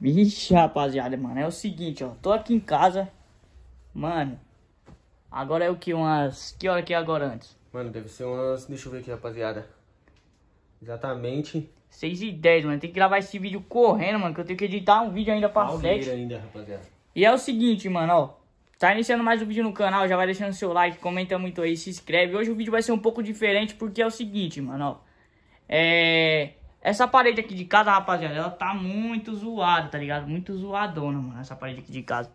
Vixe, rapaziada, mano, é o seguinte, ó. Tô aqui em casa. Mano, agora é o que? Umas... Que hora que é agora antes? Mano, deve ser umas... Deixa eu ver aqui, rapaziada. Exatamente. 6 e 10, mano. Tem que gravar esse vídeo correndo, mano, que eu tenho que editar um vídeo ainda pra Palmeira 7. ainda, rapaziada. E é o seguinte, mano, ó. Tá iniciando mais um vídeo no canal, já vai deixando seu like, comenta muito aí, se inscreve. Hoje o vídeo vai ser um pouco diferente, porque é o seguinte, mano, ó. É... Essa parede aqui de casa, rapaziada, ela tá muito zoada, tá ligado? Muito zoadona, mano, essa parede aqui de casa.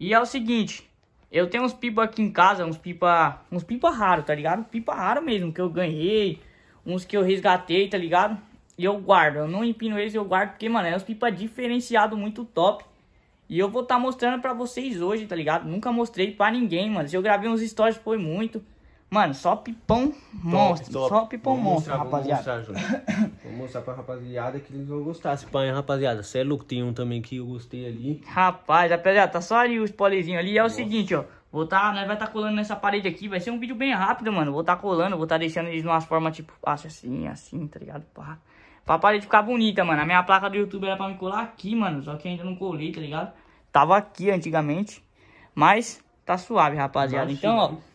E é o seguinte, eu tenho uns pipa aqui em casa, uns pipa, uns pipa raro, tá ligado? Pipa raro mesmo, que eu ganhei, uns que eu resgatei, tá ligado? E eu guardo, eu não empino eles, eu guardo, porque, mano, é uns pipa diferenciado, muito top. E eu vou estar tá mostrando pra vocês hoje, tá ligado? Nunca mostrei pra ninguém, mano. Se eu gravei uns stories, foi muito. Mano, só pipão monstro. Top. Só pipão vamos monstro, mostrar, rapaziada. Vamos mostrar, vou mostrar pra rapaziada que eles vão gostar. Esse pai, rapaziada. Cê é louco, tem um também que eu gostei ali. Rapaz, rapaziada, tá só ali os polizinhos ali. É Nossa. o seguinte, ó. Vou tá, nós vai estar tá colando nessa parede aqui, vai ser um vídeo bem rápido, mano. Vou tá colando, vou tá deixando eles numa forma, tipo, assim, assim, tá ligado? Pá. Pra parede ficar bonita, mano. A minha placa do YouTube era pra me colar aqui, mano. Só que ainda não colei, tá ligado? Tava aqui antigamente. Mas tá suave, rapaziada. Tá então, ó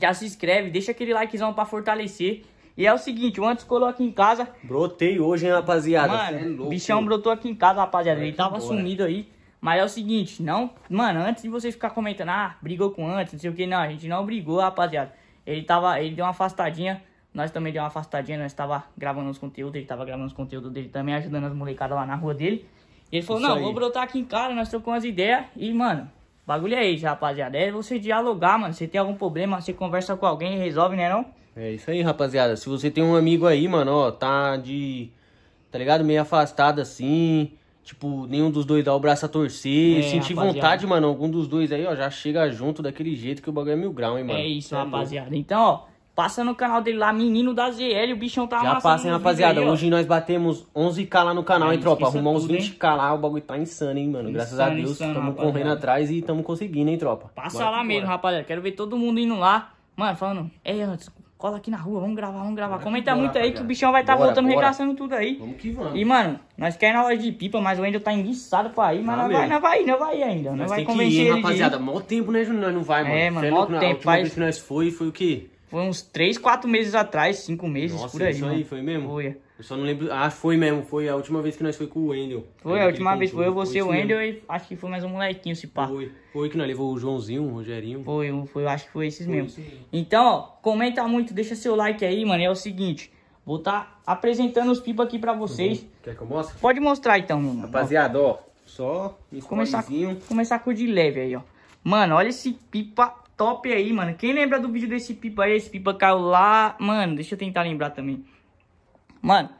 já se inscreve, deixa aquele likezão pra fortalecer. E é o seguinte, o Antes colou aqui em casa. Brotei hoje, hein, rapaziada? Mano, é bichão brotou aqui em casa, rapaziada. Ele tava sumido aí. Mas é o seguinte, não... Mano, antes de vocês ficar comentando, ah, brigou com antes, não sei o que. Não, a gente não brigou, rapaziada. Ele tava... Ele deu uma afastadinha. Nós também deu uma afastadinha. Nós tava gravando os conteúdos. Ele tava gravando os conteúdos dele também, ajudando as molecadas lá na rua dele. Ele falou, Isso não, aí. vou brotar aqui em casa. Nós trocamos as ideias. E, mano, o bagulho é isso, rapaziada. É você dialogar, mano. Você tem algum problema, você conversa com alguém e resolve, né não? É isso aí, rapaziada. Se você tem um amigo aí, mano, ó, tá de. Tá ligado? Meio afastado assim. Tipo, nenhum dos dois dá o braço a torcer. É, sentir rapaziada. vontade, mano. Algum dos dois aí, ó, já chega junto daquele jeito que o bagulho é mil grau, hein, mano. É isso, é rapaziada. Então, ó. Passa no canal dele lá, Menino da ZL, o bichão tá Já passa, hein, rapaziada. Aí, Hoje nós batemos 11k lá no canal, é, hein, tropa. Arrumar uns 20k lá, o bagulho tá insano, hein, mano. Tá insano, Graças a Deus, estamos correndo atrás e estamos conseguindo, hein, tropa. Passa bora, lá bora. mesmo, rapaziada. Quero ver todo mundo indo lá. Mano, falando, é, antes, cola aqui na rua, vamos gravar, vamos gravar. Bora, Comenta muito aí que o bichão vai estar tá voltando, regaçando tudo aí. Vamos que vamos. E, mano, nós queremos na loja de pipa, mas o Wendel tá enguiçado pra ir, mas tá não, vai, não vai, não vai ainda. Nós não vai convencer ele. Rapaziada, mó tempo, né, Juninho? Não vai, mano. É, mano, é mó né? tempo. o última que nós foi, foi o quê? Foi uns 3, 4 meses atrás, 5 meses, Nossa, por aí. Isso mano. aí, foi mesmo? Foi. Eu só não lembro. Ah, foi mesmo. Foi a última vez que nós foi com o Wendel. Foi, a última vez foi eu, você, o Wendel e acho que foi mais um molequinho, se pá. Foi, foi que nós levou o Joãozinho, o Rogerinho. Foi, foi, eu acho que foi esses foi mesmo. Então, ó, comenta muito, deixa seu like aí, mano. É o seguinte, vou estar tá apresentando os pipa aqui pra uhum. vocês. Uhum. Quer que eu mostre? Pode mostrar então, mano. Rapaziada, ó, só começar, começar com o de leve aí, ó. Mano, olha esse pipa top aí, mano. Quem lembra do vídeo desse pipa aí? Esse pipa caiu lá... Mano, deixa eu tentar lembrar também. Mano,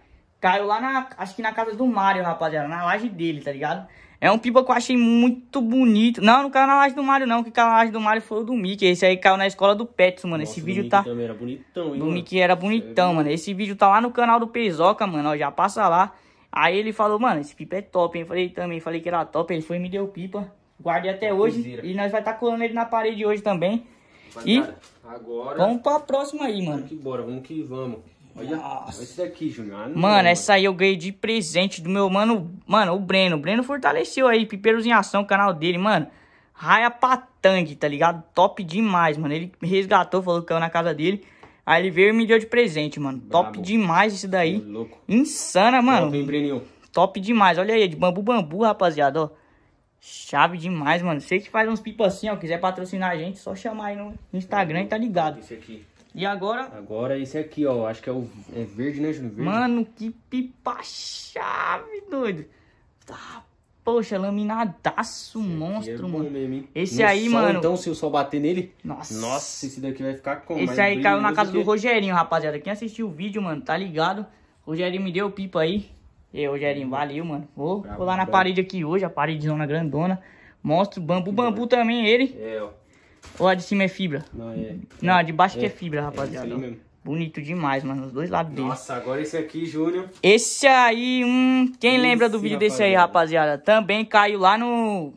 caiu lá na... Acho que na casa do Mario, rapaziada. Na laje dele, tá ligado? É um pipa que eu achei muito bonito. Não, não caiu na laje do Mario, não. O que caiu na laje do Mario foi o do Mickey. Esse aí caiu na escola do Pet, mano. Nossa, Esse vídeo tá... Também era bonitão, hein, do mano? Mickey era bonitão, é, mano. Esse vídeo tá lá no canal do Pezoca, mano. Ó, já passa lá. Aí ele falou, mano, esse pipa é top, hein? Eu falei também, falei que era top. Ele foi e me deu pipa. Guardei até hoje. Piseira. E nós vai estar tá colando ele na parede hoje também. e cara, agora... vamos pra próxima aí, mano. Vamos que bora, vamos que vamos. Olha, olha esse daqui, Júnior. Ah, mano, essa aí eu ganhei de presente do meu mano, mano, o Breno. O Breno fortaleceu aí, Pipeiros em Ação, canal dele, mano. Raia Patang, tá ligado? Top demais, mano. Ele resgatou, falou que caiu na casa dele. Aí ele veio e me deu de presente, mano. Top demais isso daí. É Insana, mano. Top, hein, Top demais. Olha aí, de bambu bambu, rapaziada, ó. Chave demais, mano. Você que faz uns pipas assim, ó. Quiser patrocinar a gente, só chamar aí no Instagram, e tá ligado? Esse aqui. E agora? Agora esse aqui, ó. Acho que é o é verde, né, Júnior? Verde. Mano, que pipa chave, doido. Tá, poxa, laminadaço, esse é monstro, é mano. Mesmo, esse no aí, sol, mano. Então, se o sol bater nele. Nossa. Nossa, esse daqui vai ficar com. Esse aí caiu na casa do Rogerinho, rapaziada. Quem assistiu o vídeo, mano, tá ligado? O Rogerinho me deu pipa aí. E hoje Erin, valeu, mano. Vou, Bravo, vou lá na bravo. parede aqui hoje, a parede zona grandona. mostro o bambu. O bambu também, é ele. É, ó. Ou a de cima é fibra? Não, é. Não, a de baixo é. que é, é fibra, é rapaziada. É mesmo. Bonito demais, mano. Os dois lados dele. Nossa, agora esse aqui, Júnior. Esse aí, hum. Quem esse lembra do vídeo rapaziada. desse aí, rapaziada? Também caiu lá no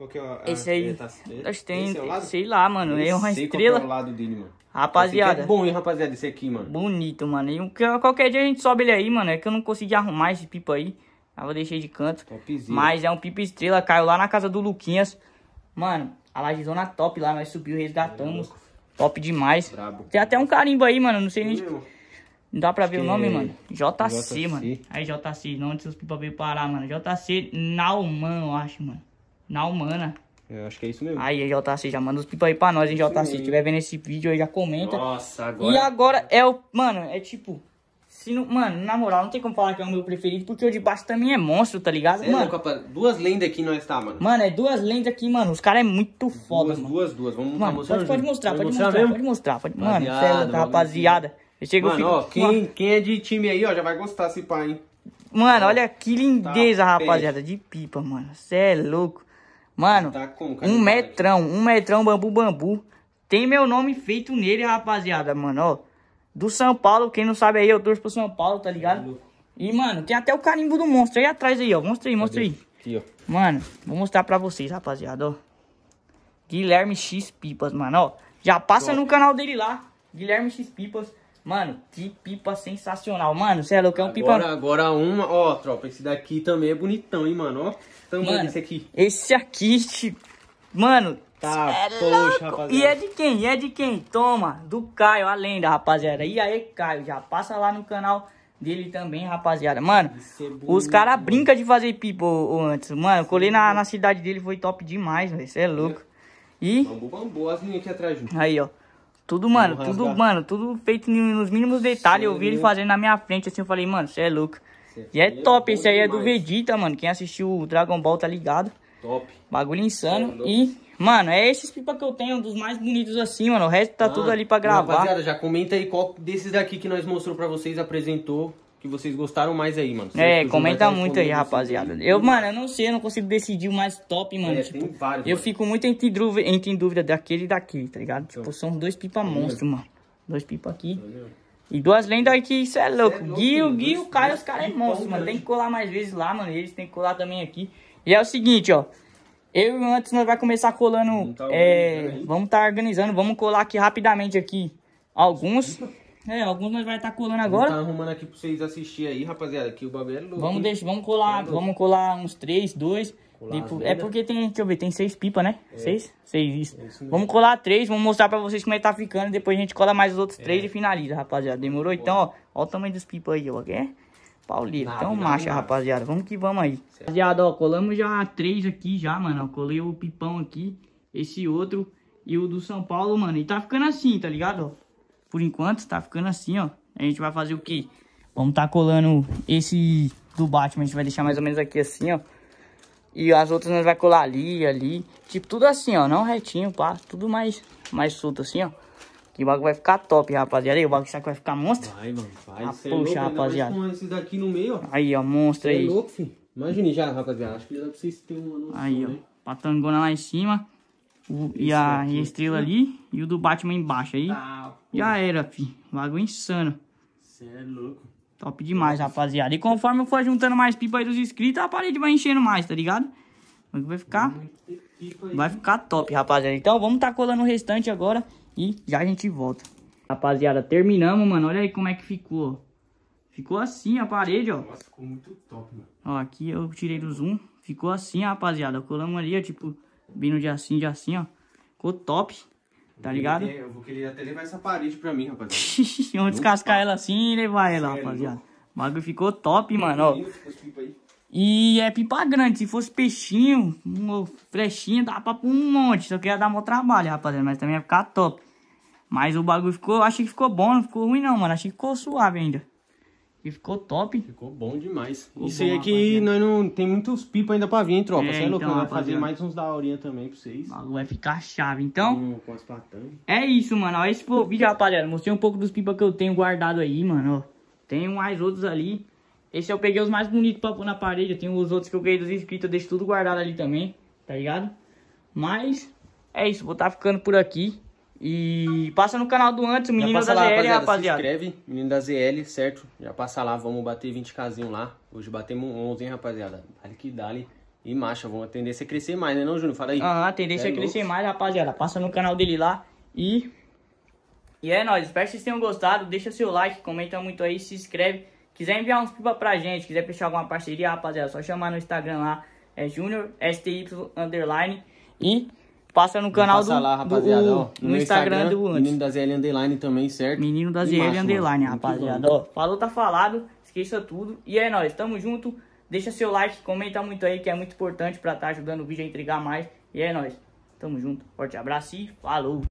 qual que é a, esse aí, tá, acho tem, é sei lá, mano, é uma sei é estrela. Qual é o lado dele, mano. Rapaziada. É bom, hein, rapaziada, esse aqui, mano. Bonito, mano. E qualquer dia a gente sobe ele aí, mano. É que eu não consegui arrumar esse pipa aí. Ah, aí eu deixei de canto. Topzinho. Mas é um pipa estrela, caiu lá na casa do Luquinhas. Mano, a lajezona top lá, nós subiu, resgatamos. top demais. Brabo. Tem até um carimbo aí, mano, não sei nem... Não dá pra ver o nome, é mano. JC, JC, mano. Aí, JC, não onde seus pipa veio parar, mano. JC Nauman, eu acho, mano na humana. Eu é, acho que é isso mesmo. Aí, JC, já manda os pipa aí pra nós, hein, JC. Se estiver vendo esse vídeo aí, já comenta. Nossa, agora. E agora é o. Mano, é tipo. Se não, mano, na moral, não tem como falar que é o meu preferido, porque o de baixo também é monstro, tá ligado? É mano, duas lendas aqui nós tá, mano. Mano, é duas lendas aqui, mano. Os caras é muito foda, duas, mano. Duas, duas, vamos mano, mostrar. Pode, pode mostrar, pode, mostrar, mostrar pode mostrar, pode Mano, é rapaziada. Eu mano, fico, ó, quem, quem é de time aí, ó, já vai gostar esse pai, hein? Mano, olha que lindeza, tá rapaziada, peixe. de pipa, mano. Cê é louco. Mano, tá como, um metrão, um metrão bambu bambu. Tem meu nome feito nele, rapaziada, mano, ó. Do São Paulo, quem não sabe aí, eu torço pro São Paulo, tá ligado? E, mano, tem até o carimbo do monstro aí atrás aí, ó. Mostra aí, mostra aí. Aqui, ó. Mano, vou mostrar pra vocês, rapaziada, ó. Guilherme X Pipas, mano, ó. Já passa Top. no canal dele lá, Guilherme X Pipas. Mano, que pipa sensacional. Mano, você é louco, é um agora, pipa... Agora uma, ó, tropa, esse daqui também é bonitão, hein, mano, ó. Tambor mano, desse aqui. Esse aqui, Mano, tá, é poxa, louco. rapaziada. E é de quem? E é de quem? Toma, do Caio, a lenda, rapaziada. E aí, Caio, já passa lá no canal dele também, rapaziada. Mano, é bonito, os caras brincam de fazer pipa antes. Mano, eu colei é na, na cidade dele, foi top demais, velho. Você é louco. E... Bambu, bambu, as linhas aqui atrás. junto. Aí, ó. Tudo, mano, Vamos tudo, rasgar. mano, tudo feito nos mínimos detalhes. Sério? Eu vi ele é fazendo na minha frente, assim, eu falei, mano, você é louco. Cê e é, é top, esse aí demais. é do Vegeta, mano. Quem assistiu o Dragon Ball tá ligado. Top. Bagulho insano. É e, mano, é esses pipa que eu tenho, um dos mais bonitos assim, mano. O resto tá ah, tudo ali pra gravar. Rapaziada, já comenta aí qual desses daqui que nós mostrou pra vocês, apresentou que vocês gostaram mais aí, mano. Vocês é, comenta muito aí, assim, rapaziada. Né? Eu, mano, eu não sei, eu não consigo decidir o mais top, mano. É, tipo, vários, eu mano. fico muito entre dúvida, entre dúvida daquele e daquele, tá ligado? tipo, são dois pipa é monstro, mano. Dois pipa aqui. E duas lendas aqui. isso é louco. Isso é Gui, o Gui, o cara, os caras é monstro, mano. Tem que colar mais vezes lá, mano. Eles tem que colar também aqui. E é o seguinte, ó. Eu e Antes nós vai começar colando. Tá é, vamos estar tá organizando. Vamos colar aqui rapidamente aqui alguns. É, alguns nós vai estar tá colando agora. Tá arrumando aqui pra vocês assistirem aí, rapaziada, Aqui o bagulho é louco. Vamos, deixa, vamos colar, é vamos colar uns três, dois. Depois, tipo, é porque tem, deixa eu ver, tem seis pipa, né? É. Seis? Seis, isso. É isso vamos colar três, vamos mostrar pra vocês como é que tá ficando. Depois a gente cola mais os outros é. três e finaliza, rapaziada. Demorou? Então, ó, ó o tamanho dos pipa aí, ó, quer? É Paulista, então marcha, rapaziada. Vamos que vamos aí. Certo. É rapaziada, ó, colamos já três aqui já, mano. Colei o pipão aqui, esse outro e o do São Paulo, mano. E tá ficando assim, tá ligado? Ó. Por enquanto, tá ficando assim, ó. A gente vai fazer o quê? Vamos tá colando esse do Batman, a gente vai deixar mais ou menos aqui assim, ó. E as outras nós vai colar ali, ali. Tipo, tudo assim, ó. Não retinho, pá. Tudo mais, mais solto assim, ó. Que o bagulho vai ficar top, rapaziada. Aí, o bagulho será que vai ficar monstro? Vai, mano, vai. Ah, é poxa, é louco, né? rapaziada. esses daqui no meio, ó. Aí, ó, monstro é aí. É louco, filho. Imagine já, rapaziada. Acho que já dá pra vocês terem uma noção, Aí, ó. Né? Patangona lá em cima. O, e a, a estrela ali. E o do Batman embaixo aí. Ah, já era, fi. Bagulho é insano. Você é louco. Top demais, rapaziada. E conforme eu for juntando mais pipa aí dos inscritos, a parede vai enchendo mais, tá ligado? Vai ficar... Vai ficar top, rapaziada. Então, vamos tá colando o restante agora e já a gente volta. Rapaziada, terminamos, mano. Olha aí como é que ficou. Ficou assim a parede, ó. Nossa, ficou muito top, mano. Ó, aqui eu tirei do zoom. Ficou assim, rapaziada. Colamos ali, ó, tipo, vindo de assim, de assim, ó. Ficou top. Tá ligado? Eu, vou querer até levar essa parede pra mim, rapaziada. Vamos descascar ela assim e levar ela, rapaziada. O bagulho ficou top, mano. Ó. E é pipa grande. Se fosse peixinho, um flechinha, dá pra um monte. Só que ia dar mó trabalho, rapaziada. Mas também ia ficar top. Mas o bagulho ficou... Achei que ficou bom, não ficou ruim não, mano. Achei que ficou suave ainda. E ficou top. Ficou bom demais. Ficou Isso aí é que nós não tem muitos pipa ainda pra vir, hein, tropa? É, Você é louco, então, vai fazer mais uns da também pra vocês. O bagulho vai ficar chave, então. com as é isso, mano. esse foi o vídeo, rapaziada. Mostrei um pouco dos pipa que eu tenho guardado aí, mano. Tem mais outros ali. Esse eu peguei os mais bonitos pra pôr na parede. Eu tenho os outros que eu ganhei dos inscritos. Eu deixo tudo guardado ali também, tá ligado? Mas é isso. Vou estar tá ficando por aqui. E passa no canal do Antes, o Menino da lá, ZL, rapaziada. rapaziada. Se inscreve, Menino da ZL, certo? Já passa lá, vamos bater 20kzinho lá. Hoje batemos 11, hein, rapaziada? Dale que dale. E marcha, vamos a tendência crescer mais, né não, Júnior? Fala aí. a ah, tendência é crescer mais, rapaziada. Passa no canal dele lá e... E é nóis, espero que vocês tenham gostado. Deixa seu like, comenta muito aí, se inscreve. Quiser enviar uns pipa pra gente, quiser fechar alguma parceria, rapaziada, só chamar no Instagram lá. É Júnior, STY, underline. E... Passa no canal passa do, lá, rapaziada, do, no, no Instagram, Instagram, do antes. Menino da ZL Underline também, certo? Menino da ZL Underline, rapaziada. falou, tá falado. Esqueça tudo. E é nóis, tamo junto. Deixa seu like, comenta muito aí, que é muito importante pra tá ajudando o vídeo a entregar mais. E é nóis. Tamo junto. Forte abraço e falou!